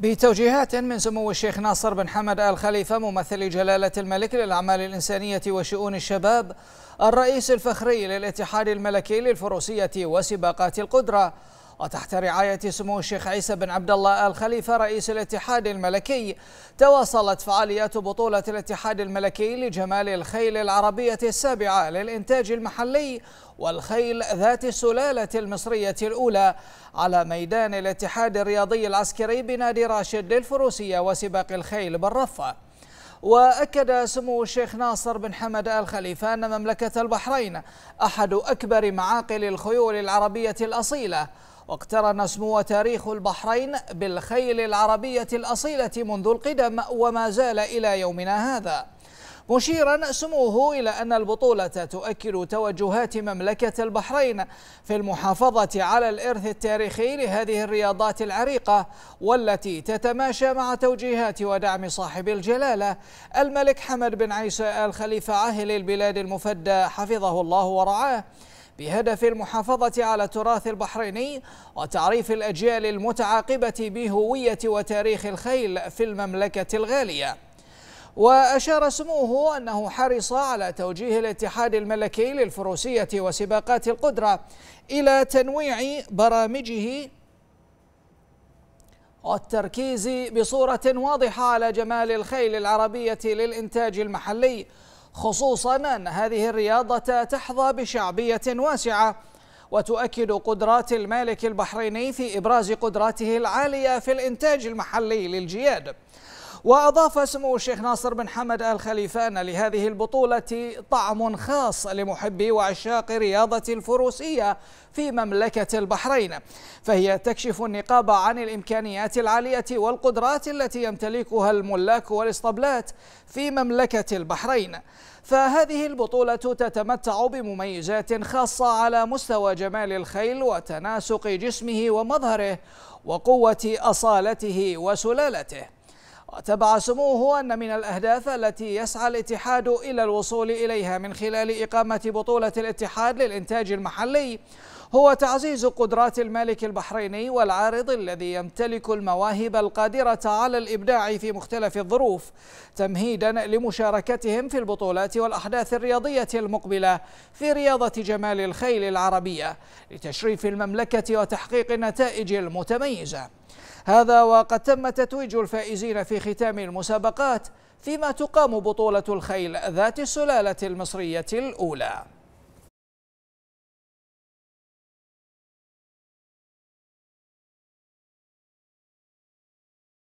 بتوجيهات من سمو الشيخ ناصر بن حمد آل خليفة ممثل جلالة الملك للأعمال الإنسانية وشؤون الشباب الرئيس الفخري للاتحاد الملكي للفروسية وسباقات القدرة وتحت رعاية سمو الشيخ عيسى بن عبد الله آل خليفة رئيس الاتحاد الملكي تواصلت فعاليات بطولة الاتحاد الملكي لجمال الخيل العربية السابعة للإنتاج المحلي والخيل ذات السلالة المصرية الأولى على ميدان الاتحاد الرياضي العسكري بنادي راشد للفروسية وسباق الخيل بالرفة وأكد سمو الشيخ ناصر بن حمد آل خليفة أن مملكة البحرين أحد أكبر معاقل الخيول العربية الأصيلة واقترن سمو تاريخ البحرين بالخيل العربية الأصيلة منذ القدم وما زال إلى يومنا هذا مشيرا سموه إلى أن البطولة تؤكد توجهات مملكة البحرين في المحافظة على الإرث التاريخي لهذه الرياضات العريقة والتي تتماشى مع توجيهات ودعم صاحب الجلالة الملك حمد بن عيسى آل خليفة عاهل البلاد المفدى حفظه الله ورعاه بهدف المحافظة على التراث البحريني وتعريف الأجيال المتعاقبة بهوية وتاريخ الخيل في المملكة الغالية وأشار سموه أنه حرص على توجيه الاتحاد الملكي للفروسية وسباقات القدرة إلى تنويع برامجه والتركيز بصورة واضحة على جمال الخيل العربية للإنتاج المحلي خصوصا أن هذه الرياضة تحظى بشعبية واسعة وتؤكد قدرات المالك البحريني في إبراز قدراته العالية في الإنتاج المحلي للجياد وأضاف سمو الشيخ ناصر بن حمد آل خليفة أن لهذه البطولة طعم خاص لمحبي وعشاق رياضة الفروسية في مملكة البحرين فهي تكشف النقاب عن الإمكانيات العالية والقدرات التي يمتلكها الملاك والإسطبلات في مملكة البحرين فهذه البطولة تتمتع بمميزات خاصة على مستوى جمال الخيل وتناسق جسمه ومظهره وقوة أصالته وسلالته وتبع سموه أن من الأهداف التي يسعى الاتحاد إلى الوصول إليها من خلال إقامة بطولة الاتحاد للإنتاج المحلي هو تعزيز قدرات المالك البحريني والعارض الذي يمتلك المواهب القادرة على الإبداع في مختلف الظروف تمهيدا لمشاركتهم في البطولات والأحداث الرياضية المقبلة في رياضة جمال الخيل العربية لتشريف المملكة وتحقيق النتائج المتميزة هذا وقد تم تتويج الفائزين في ختام المسابقات فيما تقام بطولة الخيل ذات السلالة المصرية الأولى